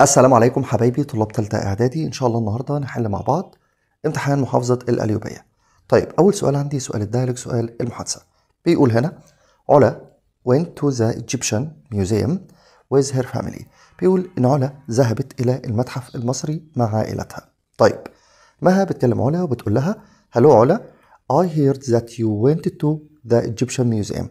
السلام عليكم حبايبي طلاب تالتة إعدادي إن شاء الله النهاردة نحل مع بعض امتحان محافظة الأليوبية طيب أول سؤال عندي سؤال الدايلوج سؤال المحادثة بيقول هنا علا went to the Egyptian museum with her family بيقول إن علا ذهبت إلى المتحف المصري مع عائلتها طيب مها بتكلم علا وبتقول لها هلو علا I heard that you went to the Egyptian museum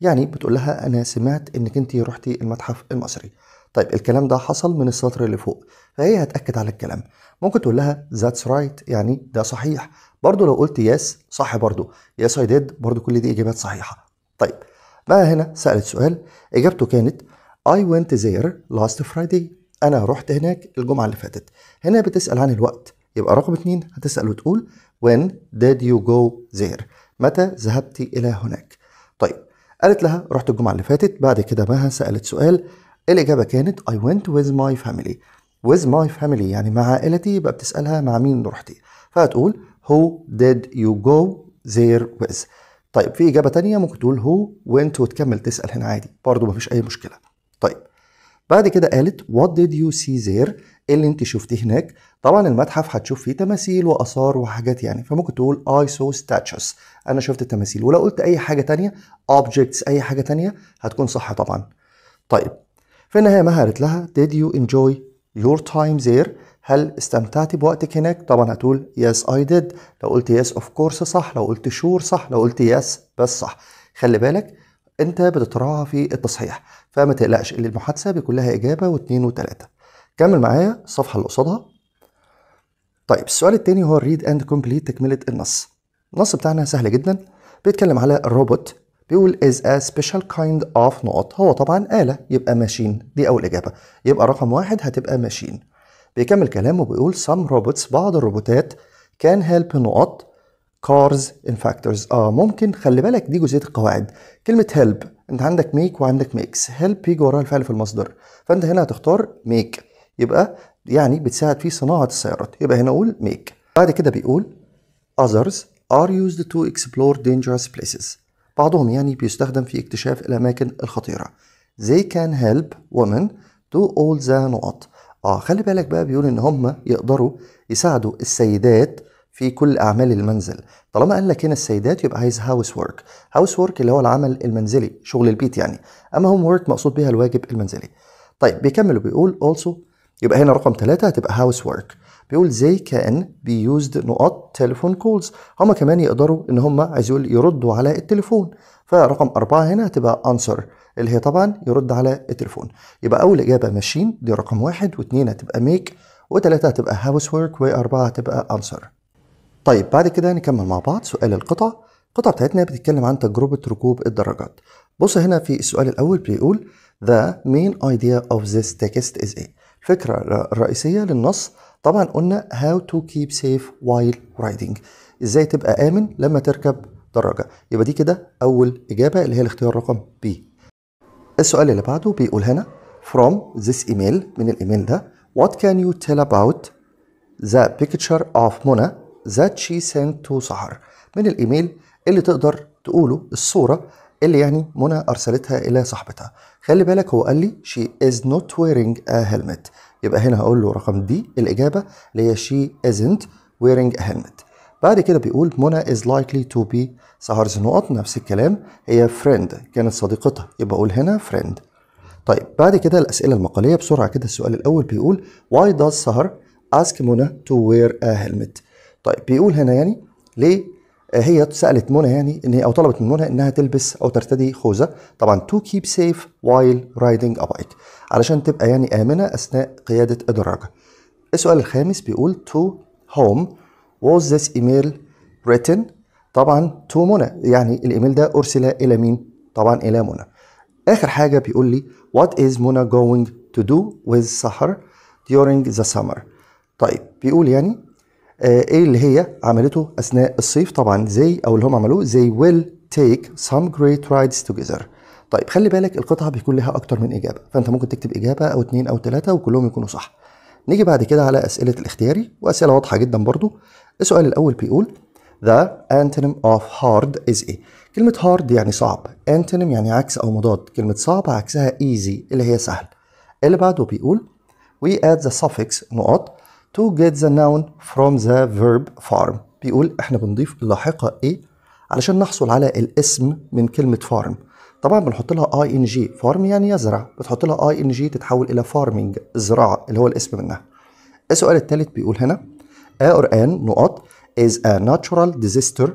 يعني بتقول لها أنا سمعت إنك أنت رحتي المتحف المصري طيب الكلام ده حصل من السطر اللي فوق فهي هتاكد على الكلام ممكن تقول لها ذاتس رايت right يعني ده صحيح برضو لو قلت يس yes صح برضو يس اي ديد برضو كل دي اجابات صحيحه طيب بقى هنا سالت سؤال اجابته كانت I went there last Friday أنا رحت هناك الجمعة اللي فاتت هنا بتسأل عن الوقت يبقى رقم اتنين هتسأل وتقول when did you go there متى ذهبت إلى هناك طيب قالت لها رحت الجمعة اللي فاتت بعد كده بقى سألت سؤال الإجابة كانت I went with my family with my family يعني مع عائلتي يبقى بتسألها مع مين رحتي فهتقول who did you go there with طيب في إجابة تانية ممكن تقول who went وتكمل تسأل هنا عادي برضه مفيش أي مشكلة طيب بعد كده قالت what did you see there إيه اللي انت شفتيه هناك طبعا المتحف هتشوف فيه تماثيل وآثار وحاجات يعني فممكن تقول I saw statues أنا شفت التماثيل ولو قلت أي حاجة تانية objects أي حاجة تانية هتكون صح طبعا طيب في النهاية ما قالت لها did you enjoy your time there هل استمتعت بوقتك هناك طبعا هتقول yes I did لو قلت yes of course صح لو قلت sure صح لو قلت yes بس صح خلي بالك انت بتتراعى في التصحيح فما تقلقش اللي المحادثه بيكون لها اجابه واثنين وثلاثه كمل معايا الصفحه اللي قصادها طيب السؤال التاني هو Read and Complete تكمله النص النص بتاعنا سهل جدا بيتكلم على الروبوت بيقول is a special kind of نقط هو طبعا آلة يبقى ماشين دي أول إجابة يبقى رقم واحد هتبقى ماشين بيكمل كلامه بيقول some robots بعض الروبوتات can help نقط cars in factors اه ممكن خلي بالك دي جزئية القواعد كلمة help انت عندك make وعندك makes help بيجي وراها الفعل في المصدر فانت هنا هتختار make يبقى يعني بتساعد في صناعة السيارات يبقى هنا أقول make بعد كده بيقول others are used to explore dangerous places بعضهم يعني بيستخدم في اكتشاف الأماكن الخطيرة they can help women to all the نقط اه خلي بالك بقى بيقول ان هم يقدروا يساعدوا السيدات في كل اعمال المنزل طالما قال لك هنا السيدات يبقى عايز هاوس ورك هاوس ورك اللي هو العمل المنزلي شغل البيت يعني اما هوم ورك مقصود بيها الواجب المنزلي طيب بيكمل وبيقول also يبقى هنا رقم ثلاثة هتبقى هاوس ورك بيقول زي كان بيوزد نقاط تليفون كولز هما كمان يقدروا ان هما عايز يقول يردوا على التليفون فرقم أربعة هنا هتبقى انسر اللي هي طبعا يرد على التليفون يبقى أول إجابة ماشين دي رقم واحد واثنين هتبقى ميك وثلاثة هتبقى هاوس ورك وأربعة هتبقى انسر طيب بعد كده نكمل مع بعض سؤال القطع القطعة بتاعتنا بتتكلم عن تجربة ركوب الدراجات بص هنا في السؤال الأول بيقول The main idea of this text is A الفكرة الرئيسية للنص طبعا قلنا هاو تو كيب سيف وايل رايدنج ازاي تبقى امن لما تركب دراجه يبقى دي كده اول اجابه اللي هي الاختيار رقم بي السؤال اللي بعده بيقول هنا from this email من الايميل ده what can you tell about the picture of Mona that she sent to Sahar من الايميل اللي تقدر تقوله الصوره اللي يعني منى ارسلتها الى صاحبتها خلي بالك هو قال لي شي از نوت ويرينج ا هيلمت يبقى هنا هقول له رقم دي الاجابه اللي هي شي ازنت ويرينج ا هيلمت بعد كده بيقول منى از لايكلي تو بي سهرز نقط نفس الكلام هي فريند كانت صديقتها يبقى اقول هنا فريند طيب بعد كده الاسئله المقاليه بسرعه كده السؤال الاول بيقول why does سهر ask منى to wear a helmet طيب بيقول هنا يعني ليه آه، هي سالت منى يعني ان هي او طلبت من منى انها تلبس او ترتدي خوذه طبعا تو كيب سيف وايل رايدنج ا بايك علشان تبقى يعني امنه اثناء قياده الدراجه السؤال الخامس بيقول تو هوم was this email written طبعا تو منى يعني الايميل ده ارسل الى مين طبعا الى منى اخر حاجه بيقول لي what is منى going to do with سحر during the summer طيب بيقول يعني آه، ايه اللي هي عملته اثناء الصيف طبعا زي او اللي هم عملوه زي ويل تيك سام جريت رايدز توجذر طيب خلي بالك القطعه بيكون لها اكتر من اجابه فانت ممكن تكتب اجابه او اتنين او تلاته وكلهم يكونوا صح نيجي بعد كده على اسئله الاختياري واسئله واضحه جدا برضو السؤال الاول بيقول The antonym of hard is A. كلمة hard يعني صعب، antonym يعني عكس أو مضاد، كلمة صعب عكسها easy اللي هي سهل. اللي بعده بيقول We add the suffix نقاط to get the noun from the verb farm بيقول احنا بنضيف اللاحقه ايه علشان نحصل على الاسم من كلمه farm طبعا بنحط لها ing farm فارم يعني يزرع بتحط لها ing تتحول الى farming الزراعه اللي هو الاسم منها السؤال الثالث بيقول هنا A or an نقط is a natural disaster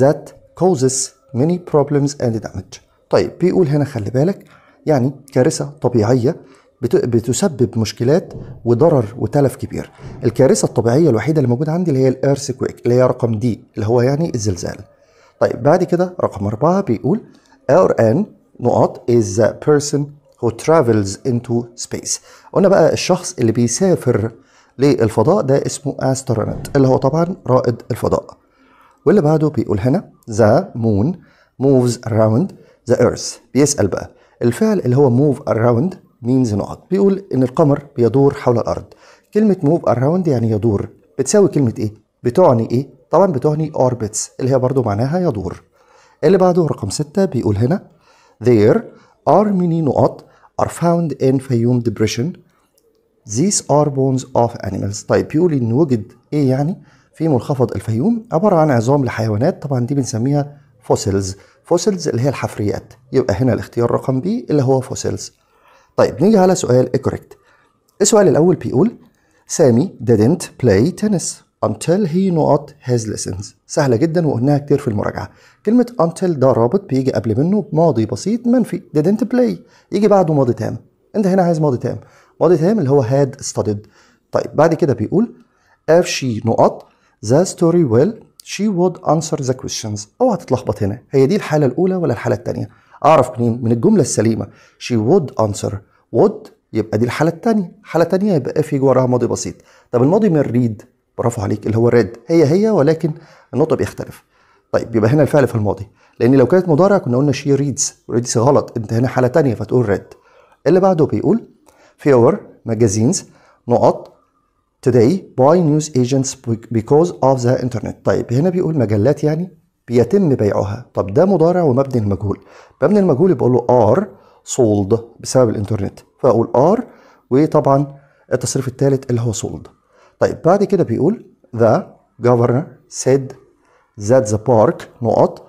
that causes many problems and damage طيب بيقول هنا خلي بالك يعني كارثه طبيعيه بتسبب مشكلات وضرر وتلف كبير الكارثه الطبيعيه الوحيده اللي موجوده عندي اللي هي الايرث كويك اللي هي رقم دي اللي هو يعني الزلزال طيب بعد كده رقم أربعة بيقول اور ان نقط is the person who travels into space قلنا بقى الشخص اللي بيسافر للفضاء ده اسمه استرونوت اللي هو طبعا رائد الفضاء واللي بعده بيقول هنا ذا مون موفز اراوند ذا ايرث بيسال بقى الفعل اللي هو موف اراوند مينز نقط بيقول ان القمر بيدور حول الارض كلمه موف اراوند يعني يدور بتساوي كلمه ايه بتعني ايه طبعا بتعني اوربتس اللي هي برضو معناها يدور اللي بعده رقم ستة بيقول هنا there are many نقط are found in فيوم depression these are bones of animals طيب بيقول ان وجد ايه يعني في منخفض الفيوم عبارة عن عظام لحيوانات طبعا دي بنسميها فوسيلز فوسيلز اللي هي الحفريات يبقى هنا الاختيار رقم بي اللي هو فوسيلز طيب نيجي على سؤال كوريكت السؤال الأول بيقول سامي didn't play tennis until he not his lessons سهلة جدا وقلناها كتير في المراجعة كلمة until ده رابط بيجي قبل منه ماضي بسيط منفي didn't play يجي بعده ماضي تام انت هنا عايز ماضي تام ماضي تام اللي هو had studied طيب بعد كده بيقول if she not the story will she would answer the questions اوعى تتلخبط هنا هي دي الحالة الأولى ولا الحالة التانية اعرف منين من الجمله السليمه شي وود انسر وود يبقى دي الحاله الثانيه حاله ثانيه يبقى في وراها ماضي بسيط طب الماضي من ريد برافو عليك اللي هو ريد هي هي ولكن النقطه بيختلف طيب يبقى هنا الفعل في الماضي لان لو كانت مضارع كنا قلنا شي ريدز reads غلط انت هنا حاله تانية فتقول ريد اللي بعده بيقول فيور ماجازينز نقط today buy news agents because of the internet طيب هنا بيقول مجلات يعني بيتم بيعها طب ده مضارع ومبني المجهول مبني المجهول بقول له ار سولد بسبب الانترنت فاقول ار وطبعا التصريف الثالث اللي هو سولد طيب بعد كده بيقول ذا governor said that the park نقط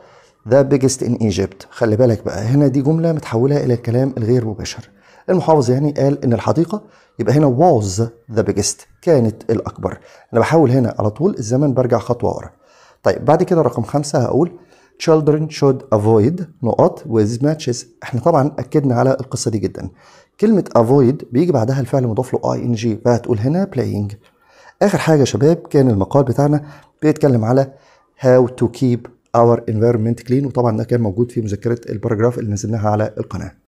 the biggest in Egypt خلي بالك بقى هنا دي جملة متحولة إلى الكلام الغير مباشر المحافظ يعني قال إن الحديقة يبقى هنا was the biggest كانت الأكبر أنا بحاول هنا على طول الزمن برجع خطوة ورا طيب بعد كده رقم خمسة هقول children should avoid نقط with matches احنا طبعا اكدنا على القصه دي جدا كلمه avoid بيجي بعدها الفعل مضاف له ing فهتقول هنا playing اخر حاجه يا شباب كان المقال بتاعنا بيتكلم على how to keep our environment clean وطبعا ده كان موجود في مذكره الباراجراف اللي نزلناها على القناه